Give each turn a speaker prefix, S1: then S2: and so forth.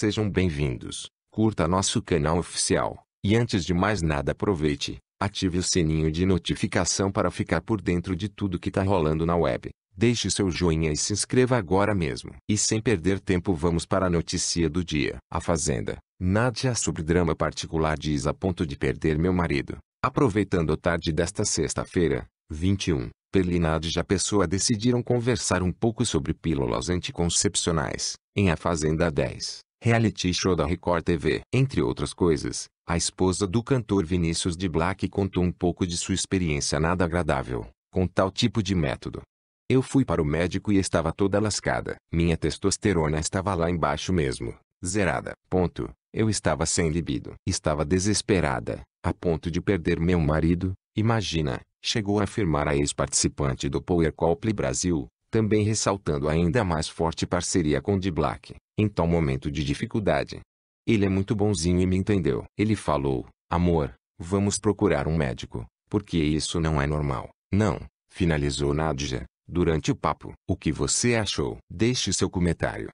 S1: Sejam bem-vindos, curta nosso canal oficial, e antes de mais nada aproveite, ative o sininho de notificação para ficar por dentro de tudo que tá rolando na web. Deixe seu joinha e se inscreva agora mesmo. E sem perder tempo vamos para a notícia do dia. A Fazenda. Nadia sobre drama particular diz a ponto de perder meu marido. Aproveitando a tarde desta sexta-feira, 21, Perlinade e a pessoa decidiram conversar um pouco sobre pílulas anticoncepcionais, em A Fazenda 10 reality show da Record TV. Entre outras coisas, a esposa do cantor Vinícius de Black contou um pouco de sua experiência nada agradável com tal tipo de método. Eu fui para o médico e estava toda lascada. Minha testosterona estava lá embaixo mesmo, zerada. Ponto. Eu estava sem libido. Estava desesperada, a ponto de perder meu marido. Imagina, chegou a afirmar a ex-participante do Power Couple Brasil, também ressaltando ainda mais forte parceria com De Black em então, tal momento de dificuldade. Ele é muito bonzinho e me entendeu. Ele falou: Amor, vamos procurar um médico, porque isso não é normal. Não, finalizou Nadja, durante o papo. O que você achou? Deixe seu comentário.